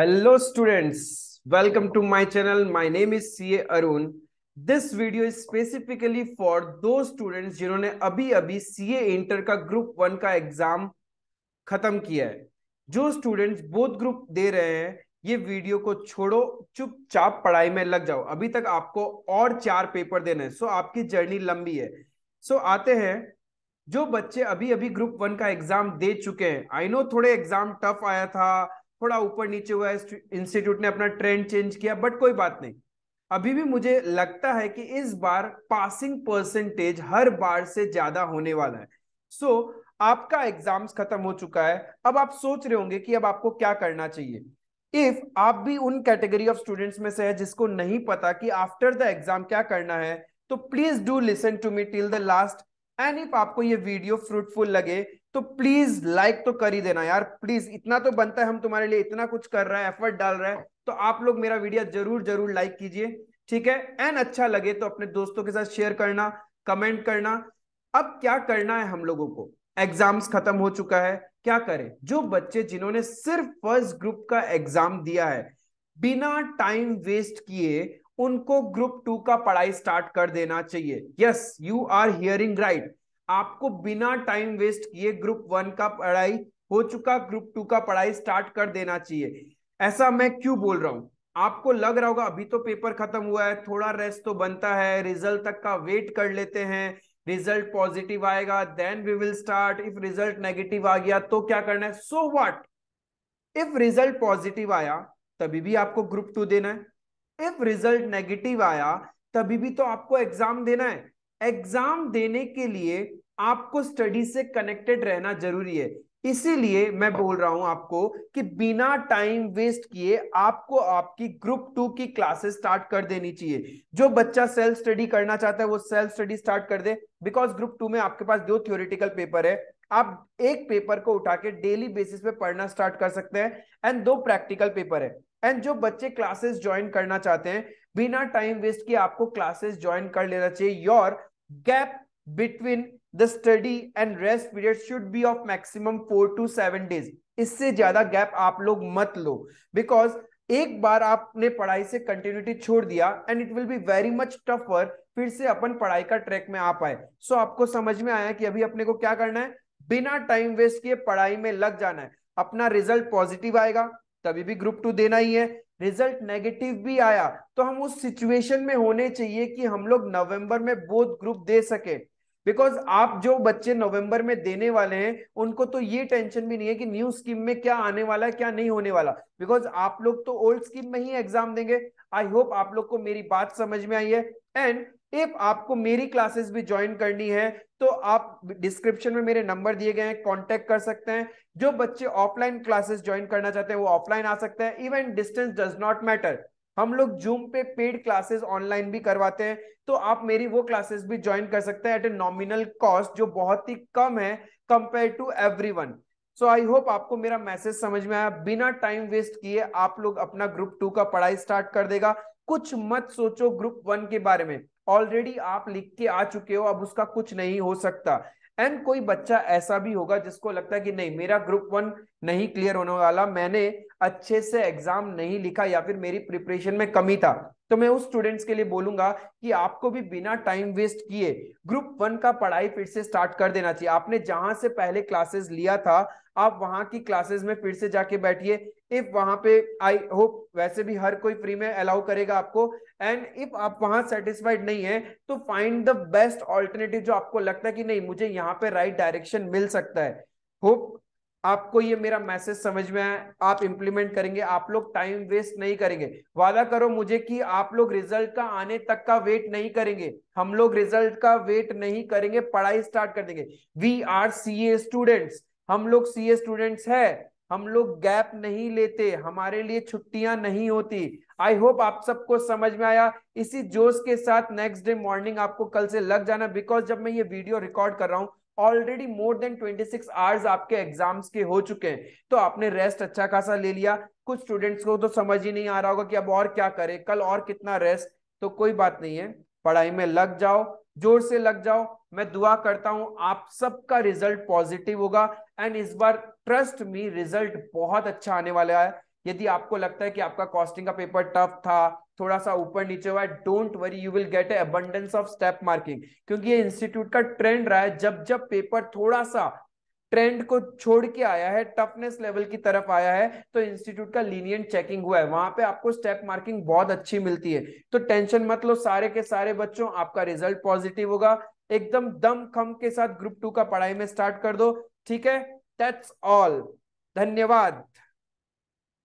hello students welcome to my channel my name is C Arun this video is specifically for those students जिन्होंने अभी अभी CA inter का group one का exam खत्म किया है जो स्टूडेंट्स बोथ ग्रुप दे रहे हैं ये वीडियो को छोड़ो चुपचाप पढ़ाई में लग जाओ अभी तक आपको और चार पेपर देने हैं सो आपकी जर्नी लंबी है सो आते हैं जो बच्चे अभी अभी ग्रुप वन का एग्जाम दे चुके हैं आई नो थोड़े एग्जाम टफ आया था थोड़ा ऊपर नीचे हुआ है इंस्टीट्यूट ने अपना ट्रेंड चेंज किया बट कोई बात नहीं अभी भी मुझे लगता है कि इस बार पासिंग परसेंटेज हर बार से ज्यादा होने वाला है सो so, आपका एग्जाम्स खत्म हो चुका है अब आप सोच रहे होंगे कि अब आपको क्या करना चाहिए इफ आप भी उन कैटेगरी ऑफ स्टूडेंट्स में से है जिसको नहीं पता कि आफ्टर द एग्जाम क्या करना है तो please do listen to me till the last end if आपको ये वीडियो फ्रूटफुल लगे तो प्लीज लाइक तो कर ही देना यार प्लीज इतना तो बनता है हम तुम्हारे लिए इतना कुछ कर रहा है एफर्ट डाल रहा है तो आप लोग मेरा वीडियो जरूर जरूर लाइक कीजिए ठीक है एंड अच्छा लगे तो अपने दोस्तों के साथ शेयर करना कमेंट करना अब क्या करना है हम लोगों को एग्जाम्स खत्म हो चुका है क्या करें जो बच्चे जिन्होंने सिर्फ फर्स्ट ग्रुप का एग्जाम दिया है बिना टाइम वेस्ट किए उनको ग्रुप टू का पढ़ाई स्टार्ट कर देना चाहिए yes you are hearing right आपको बिना टाइम वेस्ट किए ग्रुप वन का पढ़ाई हो चुका ग्रुप टू का पढ़ाई स्टार्ट कर देना चाहिए ऐसा मैं क्यों बोल रहा हूं आपको लग रहा होगा अभी तो पेपर खत्म हुआ है थोड़ा रेस्ट तो बनता है रिजल्ट तक का वेट कर लेते हैं रिजल्ट पॉजिटिव आएगा then we will start if result negative आ गया तो क्या करना है so what if result positive आया तभी भी आपको ग्रुप टू देना है इफ रिजल्ट नेगेटिव आया तभी भी तो आपको एग्जाम देना है एग्जाम देने के लिए आपको स्टडी से कनेक्टेड रहना जरूरी है इसीलिए मैं बोल रहा हूं आपको कि बिना टाइम वेस्ट किए आपको आपकी ग्रुप टू की क्लासेस स्टार्ट कर देनी चाहिए जो बच्चा सेल्फ स्टडी करना चाहता है वो सेल्फ स्टडी स्टार्ट कर दे बिकॉज ग्रुप टू में आपके पास दो थियोरिटिकल पेपर है आप एक पेपर को उठा के डेली बेसिस पे पढ़ना स्टार्ट कर सकते हैं एंड दो प्रैक्टिकल पेपर है एंड जो बच्चे क्लासेस ज्वाइन करना चाहते हैं बिना टाइम वेस्ट किए आपको क्लासेस ज्वाइन कर लेना चाहिए your gap between the study and rest period should be of maximum four to seven days इससे ज्यादा गैप आप लोग मत लो बिकॉज एक बार आपने पढ़ाई से कंटिन्यूटी छोड़ दिया and it will be very much tougher फिर से अपन पढ़ाई का ट्रैक में आ पाए सो so, आपको समझ में आया कि अभी अपने को क्या करना है बिना टाइम वेस्ट किए पढ़ाई में लग जाना है अपना रिजल्ट पॉजिटिव आएगा तभी भी ग्रुप टू देना ही है रिजल्ट नेगेटिव भी आया तो हम उस सिचुएशन में होने चाहिए कि हम लोग नवंबर में बोध ग्रुप दे सके बिकॉज आप जो बच्चे नवंबर में देने वाले हैं उनको तो ये टेंशन भी नहीं है कि न्यू स्कीम में क्या आने वाला है क्या नहीं होने वाला बिकॉज आप लोग तो ओल्ड स्कीम में ही एग्जाम देंगे आई होप आप लोग को मेरी बात समझ में आई है एंड इफ आपको मेरी क्लासेस भी ज्वाइन करनी है तो आप डिस्क्रिप्शन में मेरे नंबर दिए गए हैं कांटेक्ट कर सकते हैं जो बच्चे ऑफलाइन क्लासेस ज्वाइन करना चाहते हैं वो ऑफलाइन आ सकते हैं even distance does not matter हम लोग जूम पे पेड क्लासेस ऑनलाइन भी करवाते हैं तो आप मेरी वो क्लासेस भी ज्वाइन कर सकते हैं एट ए नॉमिनल कॉस्ट जो बहुत ही कम है compare to every so I hope आपको मेरा मैसेज समझ में आया बिना टाइम वेस्ट किए आप लोग अपना ग्रुप टू का पढ़ाई स्टार्ट कर देगा कुछ मत सोचो ग्रुप वन के बारे में ऑलरेडी आप लिख के आ चुके हो अब उसका कुछ नहीं हो सकता एंड कोई बच्चा ऐसा भी होगा जिसको लगता है कि नहीं मेरा ग्रुप वन नहीं क्लियर होने वाला मैंने अच्छे से एग्जाम नहीं लिखा या फिर मेरी प्रिपरेशन में कमी था तो मैं उस स्टूडेंट्स के लिए बोलूंगा कि आपको भी बिना टाइम वेस्ट किए ग्रुप वन का पढ़ाई फिर से स्टार्ट कर देना चाहिए आपने जहां से पहले क्लासेस लिया था आप वहां की क्लासेस में फिर से जाके बैठिए इफ वहां पे आई होप वैसे भी हर कोई फ्री में अलाउ करेगा आपको एंड इफ आप वहां सेटिस्फाइड नहीं है तो फाइंड द बेस्ट ऑल्टरनेटिव जो आपको लगता है कि नहीं मुझे यहाँ पे राइट right डायरेक्शन मिल सकता है होप आपको ये मेरा मैसेज समझ में आया आप इंप्लीमेंट करेंगे आप लोग टाइम वेस्ट नहीं करेंगे वादा करो मुझे कि आप लोग रिजल्ट का आने तक का वेट नहीं करेंगे हम लोग रिजल्ट का वेट नहीं करेंगे पढ़ाई स्टार्ट कर देंगे we are C A students हम लोग सी स्टूडेंट्स है हम लोग गैप नहीं लेते हमारे लिए छुट्टियां नहीं होती आई होप आप सबको समझ में आया इसी जोश के साथ नेक्स्ट डे मॉर्निंग आपको कल से लग जाना बिकॉज जब मैं ये वीडियो रिकॉर्ड कर रहा हूँ ऑलरेडी मोर देन 26 आवर्स आपके एग्जाम्स के हो चुके हैं तो आपने रेस्ट अच्छा खासा ले लिया कुछ स्टूडेंट्स को तो समझ ही नहीं आ रहा होगा कि अब और क्या करें कल और कितना रेस्ट तो कोई बात नहीं है पढ़ाई में लग जाओ जोर से लग जाओ मैं दुआ करता हूं आप सबका रिजल्ट पॉजिटिव होगा एंड इस बार ट्रस्ट मी रिजल्ट बहुत अच्छा आने वाला है यदि आपको लगता है कि आपका कॉस्टिंग का पेपर टफ था थोड़ा सा ऊपर नीचे हुआ है don't worry you will get a abundance of step marking क्योंकि ये इंस्टीट्यूट का ट्रेंड रहा है जब जब पेपर थोड़ा सा ट्रेंड को छोड़ के आया है टफनेस लेवल की तरफ आया है तो इंस्टीट्यूट का लीनियंट चेकिंग हुआ है वहां पे आपको स्टेप मार्किंग बहुत अच्छी मिलती है तो टेंशन मत लो सारे के सारे बच्चों आपका रिजल्ट पॉजिटिव होगा एकदम दम खम के साथ ग्रुप टू का पढ़ाई में स्टार्ट कर दो ठीक है टेट्स ऑल धन्यवाद